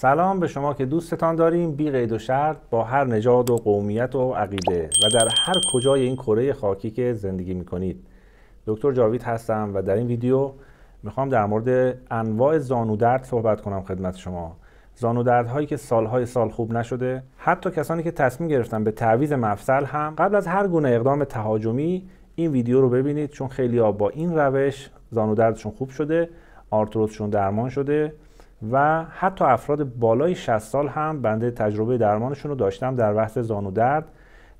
سلام به شما که دوستتان داریم بی قید و شرط با هر نژاد و قومیت و عقیده و در هر کجای این کره خاکی که زندگی می کنید دکتر جاوید هستم و در این ویدیو میخوام در مورد انواع زانودرد صحبت کنم خدمت شما هایی که سالهای سال خوب نشده حتی کسانی که تصمیم گرفتن به تعویض مفصل هم قبل از هر گونه اقدام تهاجمی این ویدیو رو ببینید چون خیلی ها با این روش دردشون خوب شده آرتروزشون درمان شده و حتی افراد بالای 60 سال هم بنده تجربه درمانشون رو داشتم در بحث زانو درد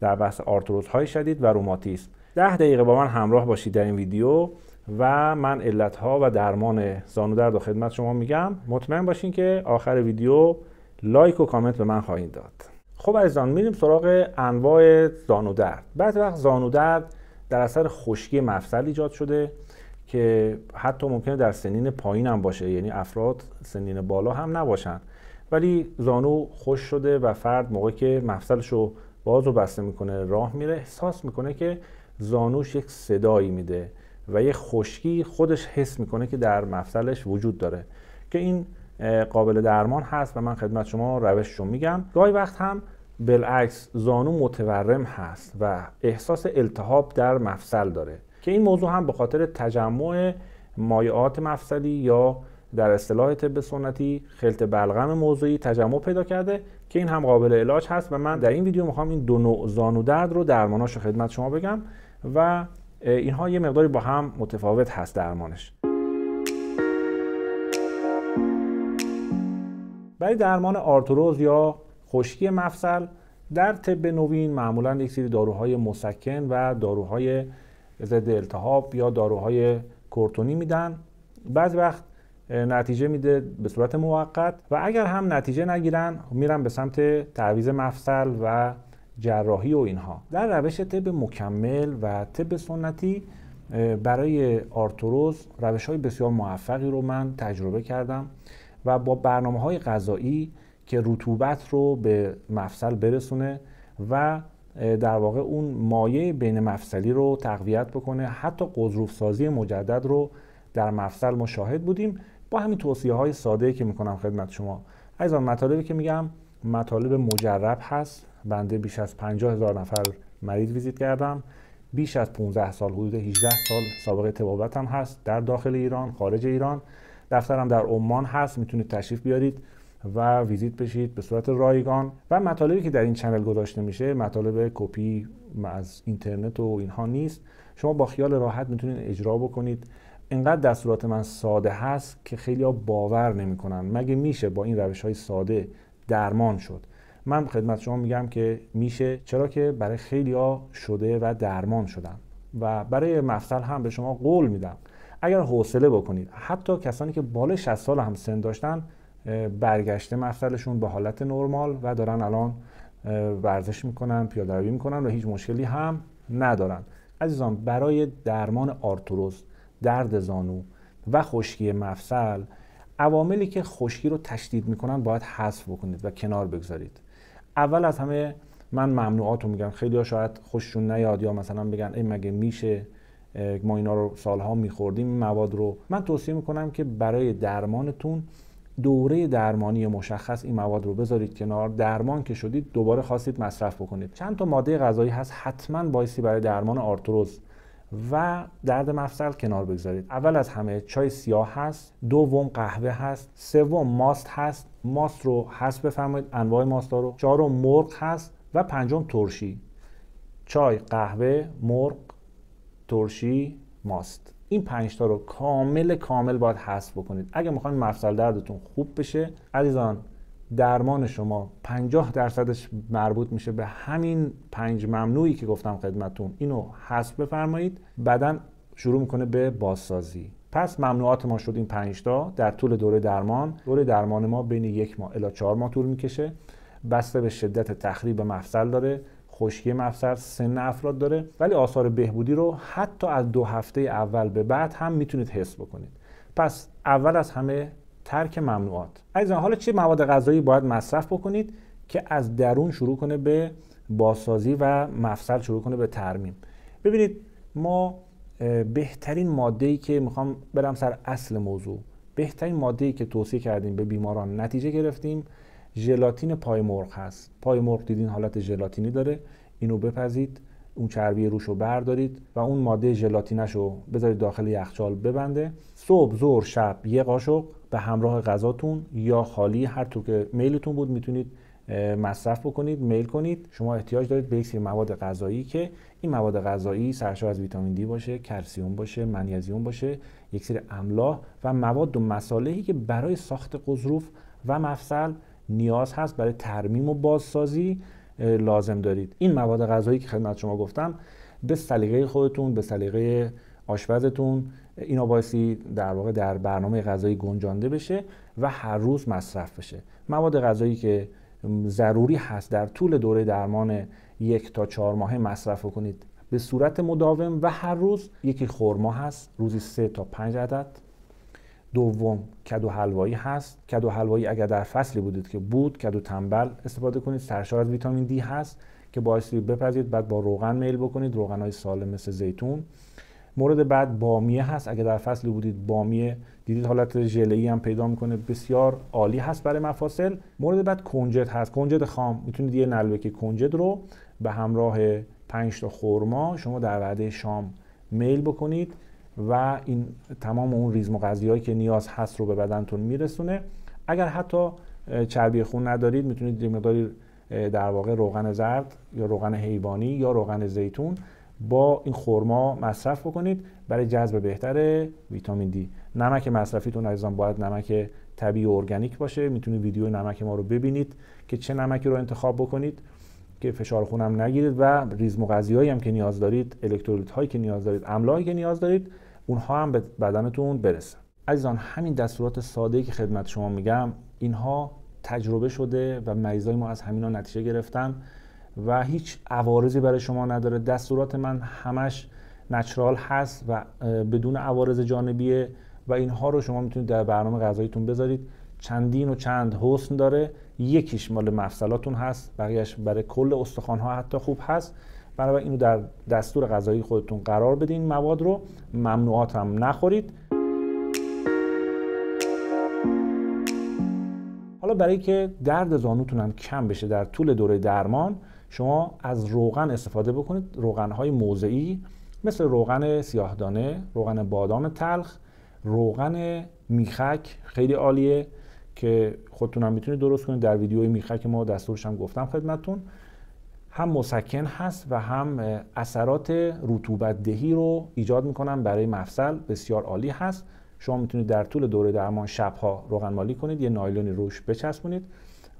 در بحث آرتروز های شدید و روماتیسم ده دقیقه با من همراه باشید در این ویدیو و من علت ها و درمان زانو درد و خدمت شما میگم مطمئن باشین که آخر ویدیو لایک و کامنت به من خواهید داد خب عزیزان میریم سراغ انواع زانو درد بعضی وقت زانو درد در اثر خشکی مفصل ایجاد شده که حتی ممکنه در سنین پایین هم باشه یعنی افراد سنین بالا هم نباشن ولی زانو خوش شده و فرد موقعی که مفصلش رو باز و بسته میکنه راه میره احساس میکنه که زانوش یک صدایی میده و یه خشکی خودش حس میکنه که در مفصلش وجود داره که این قابل درمان هست و من خدمت شما روش رو میگم گاهی وقت هم بالعکس زانو متورم هست و احساس التهاب در مفصل داره که این موضوع هم به خاطر تجمع مایعات مفصلی یا در اصطلاح طب سنتی خلط بلغم موضوعی تجمع پیدا کرده که این هم قابل علاج هست و من در این ویدیو میخوام این دو نوع زانو درد رو درماناش خدمت شما بگم و اینها یه مقداری با هم متفاوت هست درمانش برای درمان آرتروز یا خشکی مفصل در طب نوین معمولا یک سری داروهای مسکن و داروهای ضد التهاب یا داروهای کورتونی میدن بعضی وقت نتیجه میده به صورت موقت و اگر هم نتیجه نگیرن خب میرن به سمت تعویض مفصل و جراحی و اینها در روش طب مکمل و طب سنتی برای آرتروز روش های بسیار موفقی رو من تجربه کردم و با برنامه های غذایی که رطوبت رو به مفصل برسونه و در واقع اون مایه بین مفصلی رو تقویت بکنه حتی قضروف سازی مجدد رو در مفصل ما بودیم با همین توصیه های ساده که میکنم خدمت شما آن مطالبی که میگم مطالب مجرب هست بنده بیش از 50 هزار نفر مریض ویزیت کردم بیش از 15 سال حدود 18 سال سابقه تبابتم هست در داخل ایران خارج ایران دفترم در عمان هست میتونید تشریف بیارید و ویزیت بشید به صورت رایگان و مطالبی که در این چنل گذاشته میشه مطالب کپی از اینترنت و اینها نیست شما با خیال راحت میتونید اجرا بکنید اینقدر دستورات من ساده هست که خیلی ها باور نمیکنن مگه میشه با این روش های ساده درمان شد من خدمت شما میگم که میشه چرا که برای خیلی ها شده و درمان شدن و برای مفصل هم به شما قول میدم اگر حوصله بکنید حتی کسانی که بالای 60 سال هم سن داشتن برگشته مفصلشون به حالت نرمال و دارن الان ورزش میکنن پیاده روی میکنن و هیچ مشکلی هم ندارن عزیزان برای درمان آرتروز درد زانو و خشکی مفصل عواملی که خشکی رو تشدید میکنن باید حذف بکنید و کنار بگذارید اول از همه من ممنوعات رو میگم خیلی ها شاید خوششون نیاد یا مثلا بگن ای مگه میشه ما اینا رو سالها میخوردیم این مواد رو من توصیه میکنم که برای درمانتون دوره درمانی مشخص این مواد رو بذارید کنار درمان که شدید دوباره خواستید مصرف بکنید چند تا ماده غذایی هست حتما بایستی برای درمان آرتروز و درد مفصل کنار بگذارید اول از همه چای سیاه هست دوم قهوه هست سوم ماست هست ماست رو حذف بفرمایید انواع ماست رو چهارم مرغ هست و پنجم ترشی چای قهوه مرغ ترشی ماست این پنج تا رو کامل کامل باید حذف بکنید اگه میخواین مفصل دردتون خوب بشه عزیزان درمان شما 50 درصدش مربوط میشه به همین پنج ممنوعی که گفتم خدمتون اینو حذف بفرمایید بعدا شروع میکنه به بازسازی پس ممنوعات ما شد این 5 تا در طول دوره درمان دوره درمان ما بین یک ماه الی چهار ماه طول میکشه بسته به شدت تخریب مفصل داره خشکی مفصل سن افراد داره ولی آثار بهبودی رو حتی از دو هفته اول به بعد هم میتونید حس بکنید پس اول از همه ترک ممنوعات عزیزان حالا چه مواد غذایی باید مصرف بکنید که از درون شروع کنه به بازسازی و مفصل شروع کنه به ترمیم ببینید ما بهترین ماده ای که میخوام برم سر اصل موضوع بهترین ماده ای که توصیه کردیم به بیماران نتیجه گرفتیم ژلاتین پای مرغ هست پای مرغ دیدین حالت ژلاتینی داره اینو بپزید اون چربی روش رو بردارید و اون ماده ژلاتینش رو بذارید داخل یخچال ببنده صبح ظهر شب یه قاشق به همراه غذاتون یا خالی هر طور که میلتون بود میتونید مصرف بکنید میل کنید شما احتیاج دارید به یک مواد غذایی که این مواد غذایی سرشار از ویتامین دی باشه کلسیوم باشه منیزیم باشه یک سری و مواد و مصالحی که برای ساخت قضروف و مفصل نیاز هست برای ترمیم و بازسازی لازم دارید این مواد غذایی که خدمت شما گفتم به سلیقه خودتون به سلیقه آشپزتون اینا بایستی در واقع در برنامه غذایی گنجانده بشه و هر روز مصرف بشه مواد غذایی که ضروری هست در طول دوره درمان یک تا چهار ماهه مصرف کنید به صورت مداوم و هر روز یکی خورما هست روزی سه تا پنج عدد دوم کدو حلوایی هست کدو حلوایی اگر در فصلی بودید که بود کدو تنبل استفاده کنید سرشار از ویتامین دی هست که باعث بپزید بعد با روغن میل بکنید روغن های سالم مثل زیتون مورد بعد بامیه هست اگر در فصلی بودید بامیه دیدید حالت ژله هم پیدا میکنه بسیار عالی هست برای مفاصل مورد بعد کنجد هست کنجد خام میتونید یه که کنجد رو به همراه 5 تا خرما شما در وعده شام میل بکنید و این تمام اون ریزم هایی که نیاز هست رو به بدنتون میرسونه اگر حتی چربی خون ندارید میتونید یه مقداری در واقع روغن زرد یا روغن حیوانی یا روغن زیتون با این خورما مصرف بکنید برای جذب بهتر ویتامین دی نمک مصرفیتون عزیزان باید نمک طبیعی و ارگانیک باشه میتونید ویدیو نمک ما رو ببینید که چه نمکی رو انتخاب بکنید که فشار خونم نگیرید و ریزم هایی هم که نیاز دارید الکترولیت هایی که نیاز دارید املاحی که نیاز دارید اونها هم به بدنتون برسه عزیزان همین دستورات ساده که خدمت شما میگم اینها تجربه شده و مریضای ما از همینا نتیجه گرفتن و هیچ عوارضی برای شما نداره دستورات من همش نچرال هست و بدون عوارض جانبیه و اینها رو شما میتونید در برنامه غذاییتون بذارید چندین و چند حسن داره یکیش مال مفصلاتون هست بقیهش برای کل ها حتی خوب هست بنابراین اینو در دستور غذایی خودتون قرار بدین مواد رو ممنوعات هم نخورید حالا برای که درد زانوتون هم کم بشه در طول دوره درمان شما از روغن استفاده بکنید روغن های موضعی مثل روغن سیاهدانه، روغن بادام تلخ، روغن میخک خیلی عالیه که هم میتونید درست کنید در ویدیوی میخه که ما دستورش هم گفتم خدمتتون هم مسکن هست و هم اثرات رطوبت دهی رو ایجاد میکنن برای مفصل بسیار عالی هست شما میتونید در طول دوره درمان شبها روغن مالی کنید یه نایلونی روش بچسبونید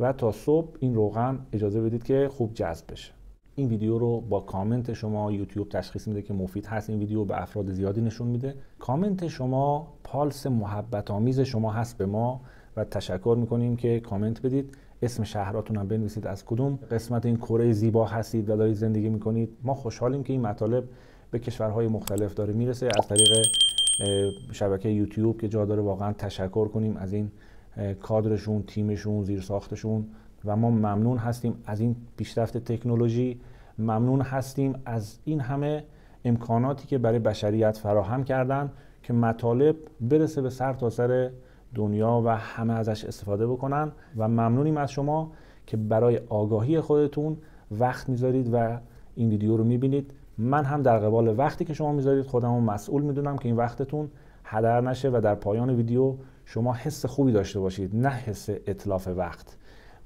و تا صبح این روغن اجازه بدید که خوب جذب بشه این ویدیو رو با کامنت شما یوتیوب تشخیص میده که مفید هست این ویدیو به افراد زیادی نشون میده کامنت شما پالس محبت آمیز شما هست به ما تشکر میکنیم که کامنت بدید اسم شهراتون هم بنویسید از کدوم قسمت این کره زیبا هستید و دارید زندگی میکنید ما خوشحالیم که این مطالب به کشورهای مختلف داره میرسه از طریق شبکه یوتیوب که جا داره واقعا تشکر کنیم از این کادرشون تیمشون زیرساختشون و ما ممنون هستیم از این پیشرفت تکنولوژی ممنون هستیم از این همه امکاناتی که برای بشریت فراهم کردن که مطالب برسه به سر تا سر دنیا و همه ازش استفاده بکنن و ممنونیم از شما که برای آگاهی خودتون وقت میذارید و این ویدیو رو میبینید من هم در قبال وقتی که شما میذارید خودم رو مسئول میدونم که این وقتتون هدر نشه و در پایان ویدیو شما حس خوبی داشته باشید نه حس اطلاف وقت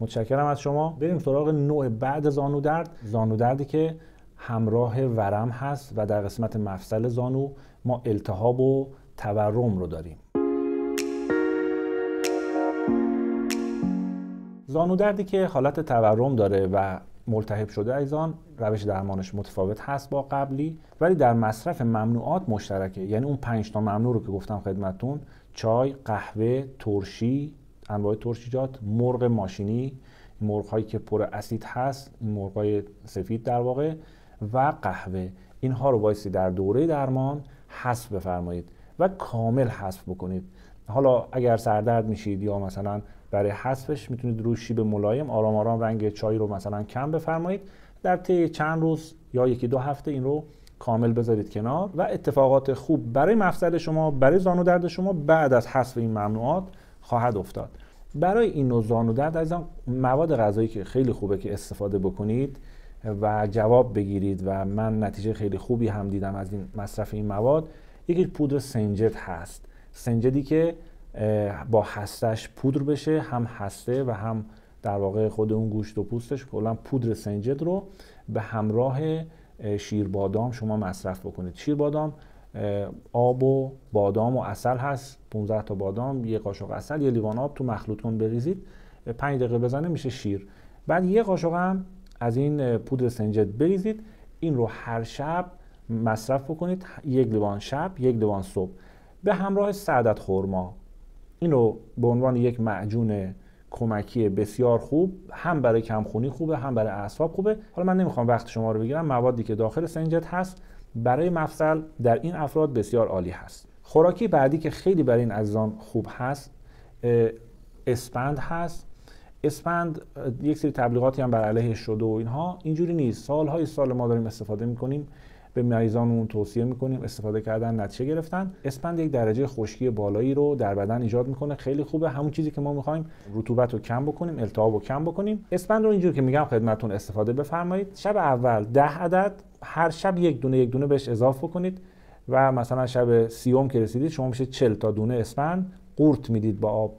متشکرم از شما بریم سراغ نوع بعد زانو درد زانو دردی که همراه ورم هست و در قسمت مفصل زانو ما التهاب و تورم رو داریم دردی که حالت تورم داره و ملتهب شده ایزان روش درمانش متفاوت هست با قبلی ولی در مصرف ممنوعات مشترکه یعنی اون پنج تا ممنوع رو که گفتم خدمتون چای، قهوه، ترشی، انواع ترشیجات، مرغ ماشینی، مرغ هایی که پر اسید هست، مرغ های سفید در واقع و قهوه اینها رو بایستی در دوره درمان حذف بفرمایید و کامل حذف بکنید حالا اگر سردرد میشید یا مثلا برای حذفش میتونید روی شیب ملایم آرام آرام رنگ چای رو مثلا کم بفرمایید در طی چند روز یا یکی دو هفته این رو کامل بذارید کنار و اتفاقات خوب برای مفصل شما برای زانو درد شما بعد از حذف این ممنوعات خواهد افتاد برای این نوع زانو درد از مواد غذایی که خیلی خوبه که استفاده بکنید و جواب بگیرید و من نتیجه خیلی خوبی هم دیدم از این مصرف این مواد یکی پودر سنجد هست سنجدی که با هستش پودر بشه هم هسته و هم در واقع خود اون گوشت و پوستش کلا پودر سنجد رو به همراه شیر بادام شما مصرف بکنید شیر بادام آب و بادام و اصل هست 15 تا بادام یه قاشق اصل یه لیوان آب تو مخلوط کن بریزید 5 دقیقه بزنه میشه شیر بعد یه قاشق هم از این پودر سنجد بریزید این رو هر شب مصرف بکنید یک لیوان شب یک لیوان صبح به همراه سعدت خورما این رو به عنوان یک معجون کمکی بسیار خوب هم برای کمخونی خوبه هم برای اعصاب خوبه حالا من نمیخوام وقت شما رو بگیرم موادی که داخل سنجت هست برای مفصل در این افراد بسیار عالی هست خوراکی بعدی که خیلی برای این عزیزان خوب هست اسپند هست اسپند یک سری تبلیغاتی هم بر علیه شده و اینها اینجوری نیست سالهای سال ما داریم استفاده میکنیم به اون توصیه میکنیم استفاده کردن نتیجه گرفتن اسپند یک درجه خشکی بالایی رو در بدن ایجاد میکنه خیلی خوبه همون چیزی که ما میخوایم رطوبت رو کم بکنیم التهاب رو کم بکنیم اسپند رو اینجور که میگم خدمتتون استفاده بفرمایید شب اول ده عدد هر شب یک دونه یک دونه بهش اضافه کنید و مثلا شب سیوم که رسیدید شما میشه 40 تا دونه اسپند قورت میدید با آب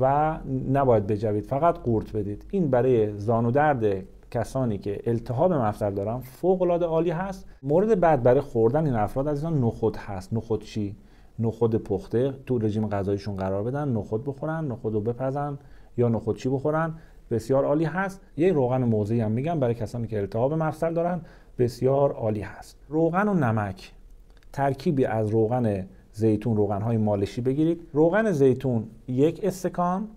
و نباید بجوید فقط قورت بدید این برای زانو درد کسانی که التهاب مفصل دارن فوق العاده عالی هست مورد بعد برای خوردن این افراد از اینا نخود هست نخود چی نخود پخته تو رژیم غذاییشون قرار بدن نخود بخورن نخود رو بپزن یا نخود چی بخورن بسیار عالی هست یه روغن موزی هم میگم برای کسانی که التهاب مفصل دارن بسیار عالی هست روغن و نمک ترکیبی از روغن زیتون روغن های مالشی بگیرید روغن زیتون یک استکان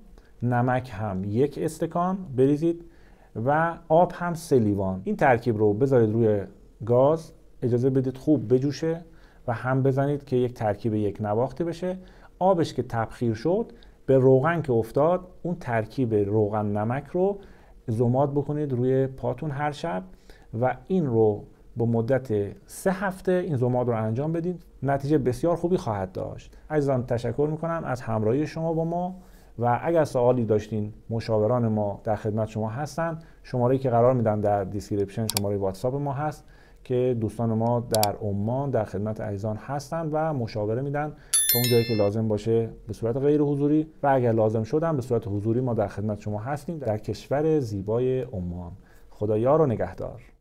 نمک هم یک استکان بریزید و آب هم سه لیوان این ترکیب رو بذارید روی گاز اجازه بدید خوب بجوشه و هم بزنید که یک ترکیب یک نواختی بشه آبش که تبخیر شد به روغن که افتاد اون ترکیب روغن نمک رو زماد بکنید روی پاتون هر شب و این رو با مدت سه هفته این زماد رو انجام بدید نتیجه بسیار خوبی خواهد داشت عزیزان تشکر میکنم از همراهی شما با ما و اگر سوالی داشتین مشاوران ما در خدمت شما هستن شماره که قرار میدن در دیسکریپشن شماره واتساپ ما هست که دوستان ما در عمان در خدمت عزیزان هستند و مشاوره میدن تا اون جایی که لازم باشه به صورت غیر حضوری و اگر لازم شدن به صورت حضوری ما در خدمت شما هستیم در کشور زیبای عمان خدایا رو نگهدار